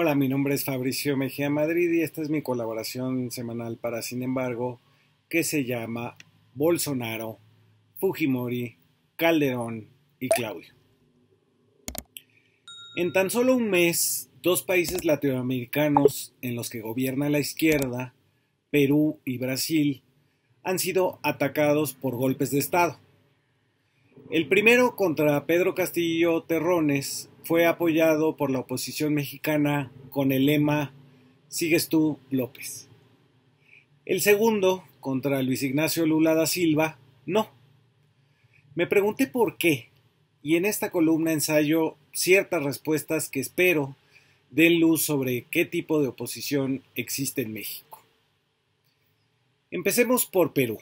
Hola, mi nombre es Fabricio Mejía Madrid y esta es mi colaboración semanal para Sin embargo, que se llama Bolsonaro, Fujimori, Calderón y Claudio. En tan solo un mes, dos países latinoamericanos en los que gobierna la izquierda, Perú y Brasil, han sido atacados por golpes de Estado. El primero contra Pedro Castillo Terrones fue apoyado por la oposición mexicana con el lema Sigues tú, López. El segundo contra Luis Ignacio Lula da Silva, no. Me pregunté por qué, y en esta columna ensayo ciertas respuestas que espero den luz sobre qué tipo de oposición existe en México. Empecemos por Perú.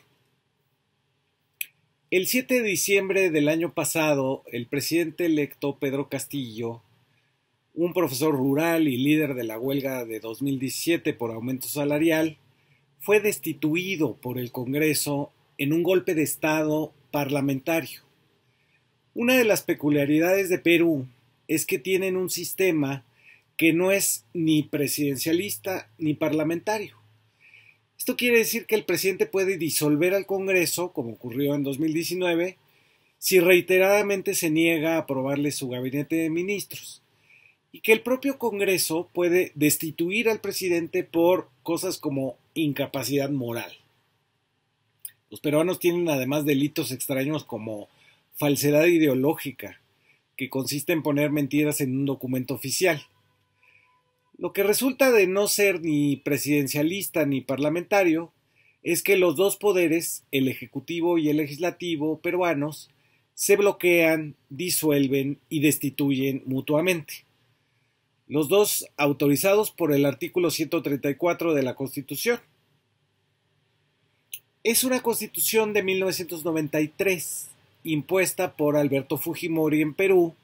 El 7 de diciembre del año pasado, el presidente electo Pedro Castillo, un profesor rural y líder de la huelga de 2017 por aumento salarial, fue destituido por el Congreso en un golpe de Estado parlamentario. Una de las peculiaridades de Perú es que tienen un sistema que no es ni presidencialista ni parlamentario. Esto quiere decir que el presidente puede disolver al Congreso, como ocurrió en 2019, si reiteradamente se niega a aprobarle su gabinete de ministros, y que el propio Congreso puede destituir al presidente por cosas como incapacidad moral. Los peruanos tienen además delitos extraños como falsedad ideológica, que consiste en poner mentiras en un documento oficial. Lo que resulta de no ser ni presidencialista ni parlamentario es que los dos poderes, el Ejecutivo y el Legislativo peruanos, se bloquean, disuelven y destituyen mutuamente. Los dos autorizados por el artículo 134 de la Constitución. Es una constitución de 1993, impuesta por Alberto Fujimori en Perú,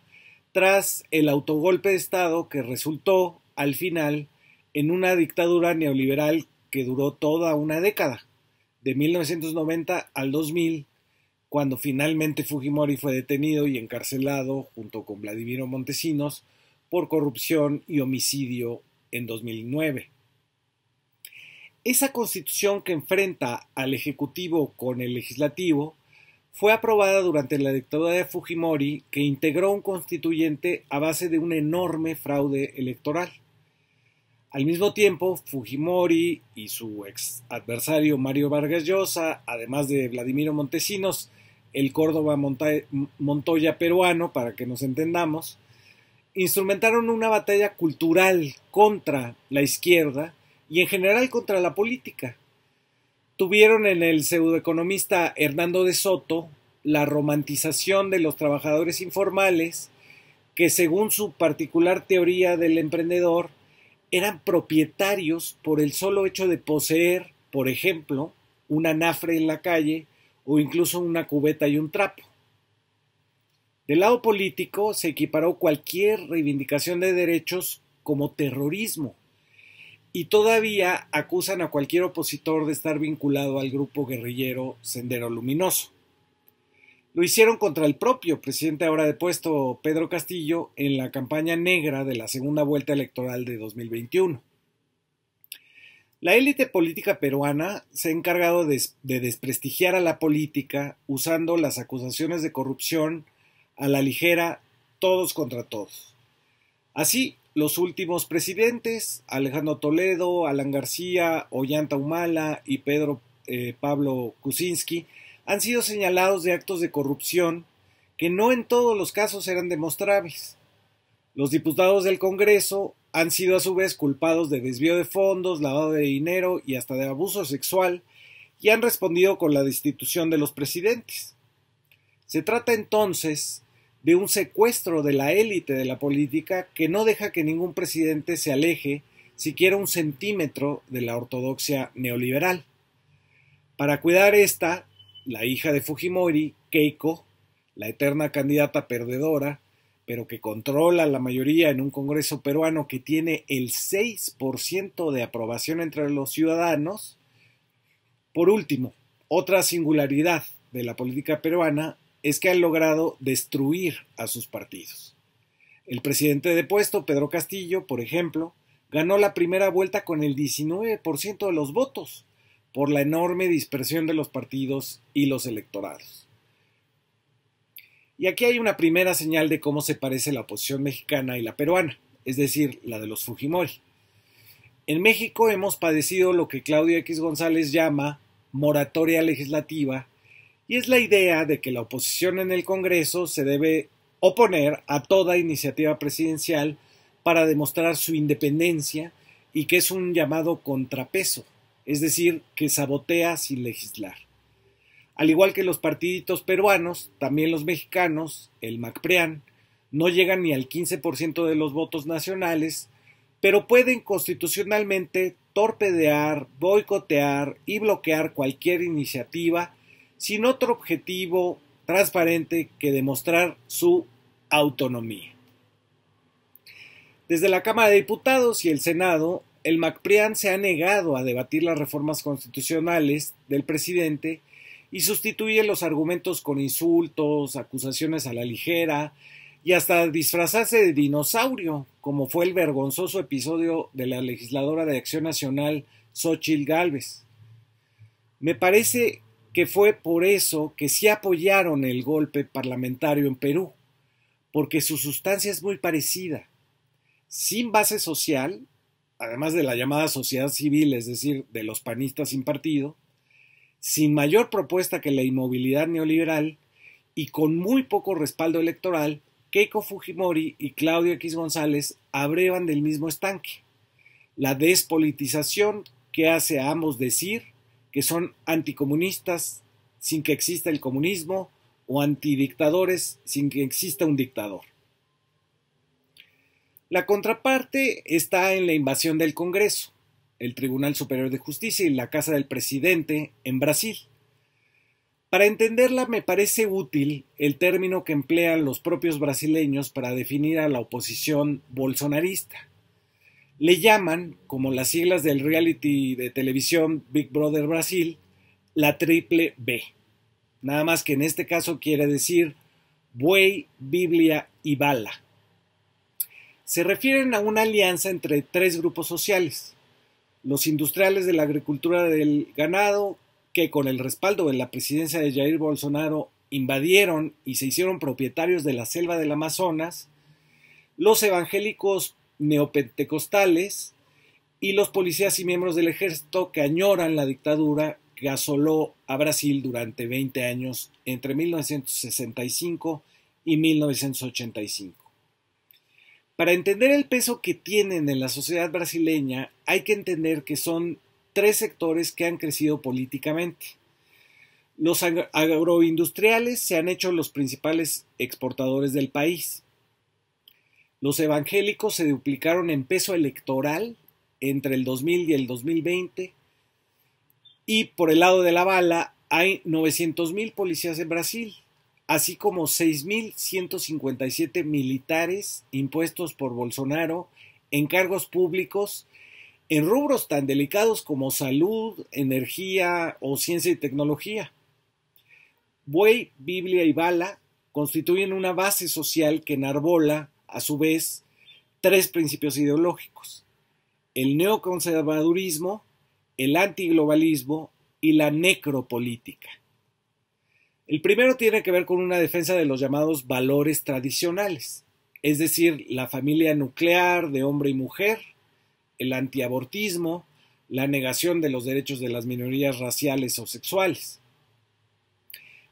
tras el autogolpe de Estado que resultó al final en una dictadura neoliberal que duró toda una década, de 1990 al 2000, cuando finalmente Fujimori fue detenido y encarcelado junto con Vladimiro Montesinos por corrupción y homicidio en 2009. Esa constitución que enfrenta al Ejecutivo con el Legislativo fue aprobada durante la dictadura de Fujimori, que integró un constituyente a base de un enorme fraude electoral. Al mismo tiempo, Fujimori y su ex adversario Mario Vargas Llosa, además de Vladimiro Montesinos, el Córdoba Montoya peruano, para que nos entendamos, instrumentaron una batalla cultural contra la izquierda y en general contra la política. Tuvieron en el pseudoeconomista Hernando de Soto la romantización de los trabajadores informales que según su particular teoría del emprendedor eran propietarios por el solo hecho de poseer, por ejemplo, un anafre en la calle o incluso una cubeta y un trapo. Del lado político se equiparó cualquier reivindicación de derechos como terrorismo y todavía acusan a cualquier opositor de estar vinculado al grupo guerrillero Sendero Luminoso. Lo hicieron contra el propio presidente ahora depuesto Pedro Castillo en la campaña negra de la segunda vuelta electoral de 2021. La élite política peruana se ha encargado de, desprestigiar a la política usando las acusaciones de corrupción a la ligera todos contra todos. Así, los últimos presidentes, Alejandro Toledo, Alan García, Ollanta Humala y Pedro eh, Pablo Kuczynski, han sido señalados de actos de corrupción que no en todos los casos eran demostrables. Los diputados del Congreso han sido a su vez culpados de desvío de fondos, lavado de dinero y hasta de abuso sexual, y han respondido con la destitución de los presidentes. Se trata entonces de un secuestro de la élite de la política que no deja que ningún presidente se aleje siquiera un centímetro de la ortodoxia neoliberal. Para cuidar esta, la hija de Fujimori, Keiko, la eterna candidata perdedora, pero que controla la mayoría en un Congreso peruano que tiene el 6% de aprobación entre los ciudadanos. Por último, otra singularidad de la política peruana es que han logrado destruir a sus partidos. El presidente de puesto, Pedro Castillo, por ejemplo, ganó la primera vuelta con el 19% de los votos, por la enorme dispersión de los partidos y los electorados. Y aquí hay una primera señal de cómo se parece la oposición mexicana y la peruana, es decir, la de los Fujimori. En México hemos padecido lo que Claudio X González llama moratoria legislativa, y es la idea de que la oposición en el Congreso se debe oponer a toda iniciativa presidencial para demostrar su independencia y que es un llamado contrapeso es decir, que sabotea sin legislar. Al igual que los partiditos peruanos, también los mexicanos, el MACPREAN, no llegan ni al 15% de los votos nacionales, pero pueden constitucionalmente torpedear, boicotear y bloquear cualquier iniciativa sin otro objetivo transparente que demostrar su autonomía. Desde la Cámara de Diputados y el Senado el MacPrian se ha negado a debatir las reformas constitucionales del presidente y sustituye los argumentos con insultos, acusaciones a la ligera y hasta disfrazarse de dinosaurio, como fue el vergonzoso episodio de la legisladora de Acción Nacional Xochil Gálvez. Me parece que fue por eso que sí apoyaron el golpe parlamentario en Perú, porque su sustancia es muy parecida. Sin base social, además de la llamada sociedad civil, es decir, de los panistas sin partido, sin mayor propuesta que la inmovilidad neoliberal y con muy poco respaldo electoral, Keiko Fujimori y Claudio X González abrevan del mismo estanque. La despolitización que hace a ambos decir que son anticomunistas sin que exista el comunismo o antidictadores sin que exista un dictador. La contraparte está en la invasión del Congreso, el Tribunal Superior de Justicia y la Casa del Presidente en Brasil. Para entenderla me parece útil el término que emplean los propios brasileños para definir a la oposición bolsonarista. Le llaman, como las siglas del reality de televisión Big Brother Brasil, la triple B. Nada más que en este caso quiere decir buey, Biblia y bala se refieren a una alianza entre tres grupos sociales, los industriales de la agricultura del ganado, que con el respaldo de la presidencia de Jair Bolsonaro invadieron y se hicieron propietarios de la selva del Amazonas, los evangélicos neopentecostales y los policías y miembros del ejército que añoran la dictadura que asoló a Brasil durante 20 años entre 1965 y 1985. Para entender el peso que tienen en la sociedad brasileña, hay que entender que son tres sectores que han crecido políticamente. Los agroindustriales se han hecho los principales exportadores del país. Los evangélicos se duplicaron en peso electoral entre el 2000 y el 2020. Y por el lado de la bala hay 900.000 policías en Brasil así como 6.157 militares impuestos por Bolsonaro en cargos públicos en rubros tan delicados como salud, energía o ciencia y tecnología. Buey, Biblia y bala constituyen una base social que enarbola, a su vez, tres principios ideológicos. El neoconservadurismo, el antiglobalismo y la necropolítica. El primero tiene que ver con una defensa de los llamados valores tradicionales, es decir, la familia nuclear de hombre y mujer, el antiabortismo, la negación de los derechos de las minorías raciales o sexuales.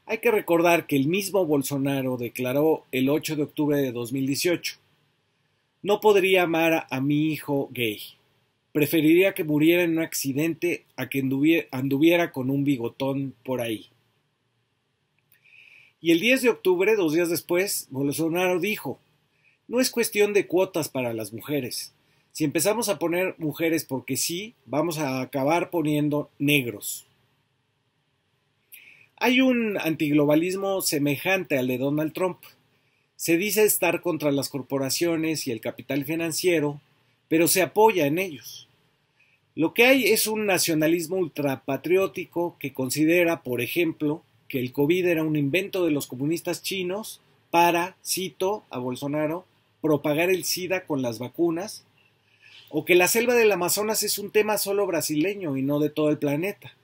Hay que recordar que el mismo Bolsonaro declaró el 8 de octubre de 2018, no podría amar a mi hijo gay. Preferiría que muriera en un accidente a que anduviera, anduviera con un bigotón por ahí. Y el 10 de octubre, dos días después, Bolsonaro dijo, no es cuestión de cuotas para las mujeres. Si empezamos a poner mujeres porque sí, vamos a acabar poniendo negros. Hay un antiglobalismo semejante al de Donald Trump. Se dice estar contra las corporaciones y el capital financiero, pero se apoya en ellos. Lo que hay es un nacionalismo ultrapatriótico que considera, por ejemplo, que el COVID era un invento de los comunistas chinos para, cito a Bolsonaro, propagar el SIDA con las vacunas, o que la selva del Amazonas es un tema solo brasileño y no de todo el planeta.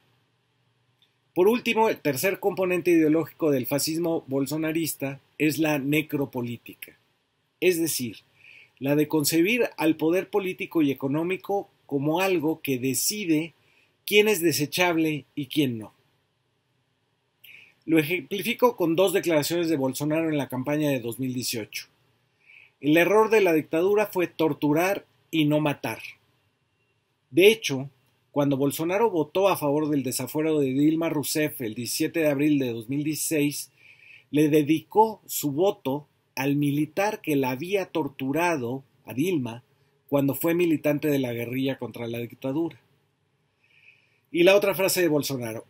Por último, el tercer componente ideológico del fascismo bolsonarista es la necropolítica, es decir, la de concebir al poder político y económico como algo que decide quién es desechable y quién no. Lo ejemplifico con dos declaraciones de Bolsonaro en la campaña de 2018. El error de la dictadura fue torturar y no matar. De hecho, cuando Bolsonaro votó a favor del desafuero de Dilma Rousseff el 17 de abril de 2016, le dedicó su voto al militar que la había torturado, a Dilma, cuando fue militante de la guerrilla contra la dictadura. Y la otra frase de Bolsonaro,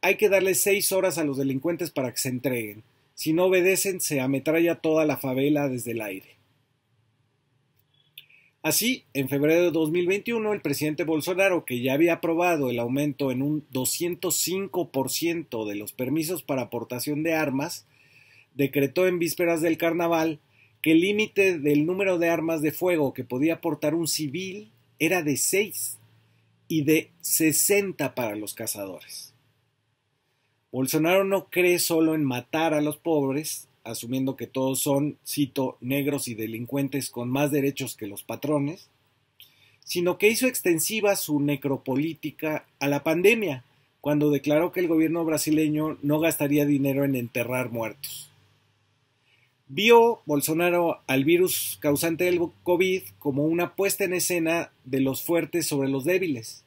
hay que darle seis horas a los delincuentes para que se entreguen. Si no obedecen, se ametralla toda la favela desde el aire. Así, en febrero de 2021, el presidente Bolsonaro, que ya había aprobado el aumento en un 205% de los permisos para aportación de armas, decretó en vísperas del carnaval que el límite del número de armas de fuego que podía aportar un civil era de seis y de sesenta para los cazadores. Bolsonaro no cree solo en matar a los pobres, asumiendo que todos son, cito, negros y delincuentes con más derechos que los patrones, sino que hizo extensiva su necropolítica a la pandemia, cuando declaró que el gobierno brasileño no gastaría dinero en enterrar muertos. Vio Bolsonaro al virus causante del COVID como una puesta en escena de los fuertes sobre los débiles,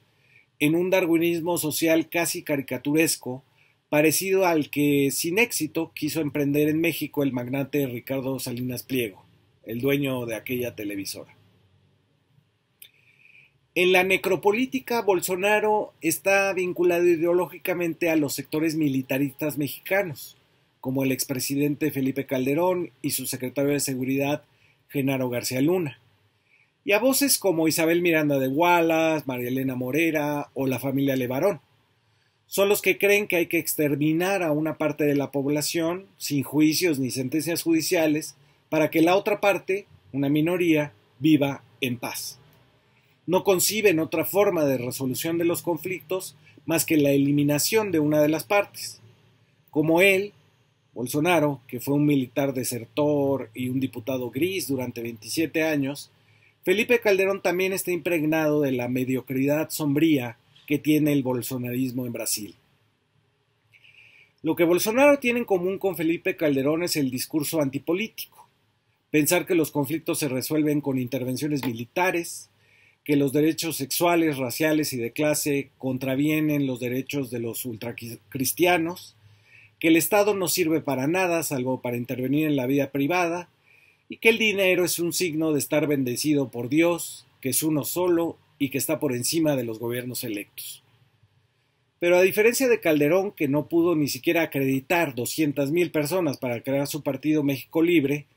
en un darwinismo social casi caricaturesco, parecido al que sin éxito quiso emprender en México el magnate Ricardo Salinas Pliego, el dueño de aquella televisora. En la necropolítica, Bolsonaro está vinculado ideológicamente a los sectores militaristas mexicanos, como el expresidente Felipe Calderón y su secretario de Seguridad, Genaro García Luna, y a voces como Isabel Miranda de Wallace, María Elena Morera o la familia Levarón son los que creen que hay que exterminar a una parte de la población sin juicios ni sentencias judiciales para que la otra parte, una minoría, viva en paz. No conciben otra forma de resolución de los conflictos más que la eliminación de una de las partes. Como él, Bolsonaro, que fue un militar desertor y un diputado gris durante 27 años, Felipe Calderón también está impregnado de la mediocridad sombría que tiene el bolsonarismo en Brasil. Lo que Bolsonaro tiene en común con Felipe Calderón es el discurso antipolítico, pensar que los conflictos se resuelven con intervenciones militares, que los derechos sexuales, raciales y de clase contravienen los derechos de los ultracristianos, que el Estado no sirve para nada salvo para intervenir en la vida privada, y que el dinero es un signo de estar bendecido por Dios, que es uno solo y que está por encima de los gobiernos electos. Pero a diferencia de Calderón, que no pudo ni siquiera acreditar 200.000 personas para crear su partido México Libre,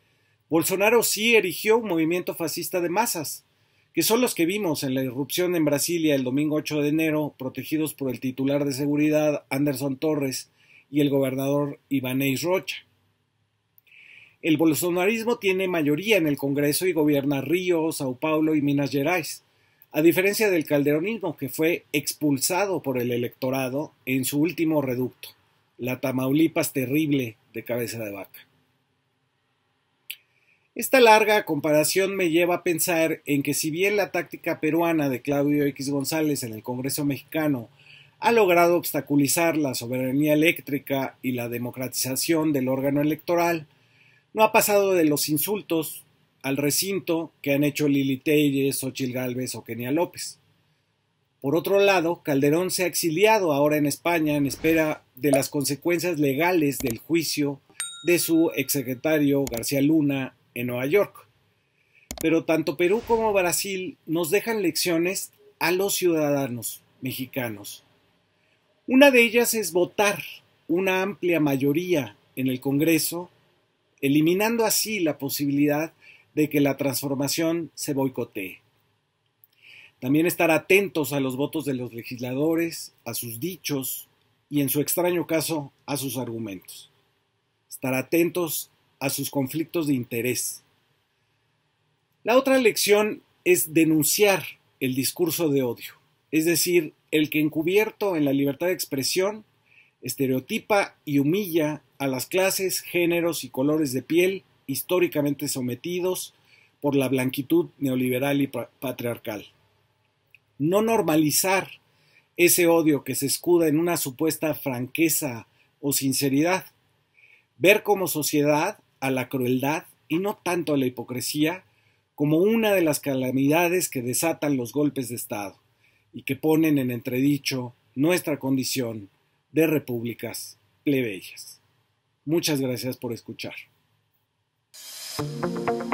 Bolsonaro sí erigió un movimiento fascista de masas, que son los que vimos en la irrupción en Brasilia el domingo 8 de enero, protegidos por el titular de seguridad Anderson Torres y el gobernador Ibanez Rocha. El bolsonarismo tiene mayoría en el Congreso y gobierna Río, Sao Paulo y Minas Gerais, a diferencia del calderonismo que fue expulsado por el electorado en su último reducto, la Tamaulipas terrible de cabeza de vaca. Esta larga comparación me lleva a pensar en que si bien la táctica peruana de Claudio X González en el Congreso mexicano ha logrado obstaculizar la soberanía eléctrica y la democratización del órgano electoral, no ha pasado de los insultos, al recinto que han hecho Lili Telles, Ochil Gálvez o Kenia López. Por otro lado, Calderón se ha exiliado ahora en España en espera de las consecuencias legales del juicio de su exsecretario García Luna en Nueva York. Pero tanto Perú como Brasil nos dejan lecciones a los ciudadanos mexicanos. Una de ellas es votar una amplia mayoría en el Congreso, eliminando así la posibilidad de que la transformación se boicotee. También estar atentos a los votos de los legisladores, a sus dichos y, en su extraño caso, a sus argumentos. Estar atentos a sus conflictos de interés. La otra lección es denunciar el discurso de odio, es decir, el que encubierto en la libertad de expresión estereotipa y humilla a las clases, géneros y colores de piel, históricamente sometidos por la blanquitud neoliberal y patriarcal. No normalizar ese odio que se escuda en una supuesta franqueza o sinceridad. Ver como sociedad a la crueldad y no tanto a la hipocresía como una de las calamidades que desatan los golpes de Estado y que ponen en entredicho nuestra condición de repúblicas plebeyas. Muchas gracias por escuchar. Thank you.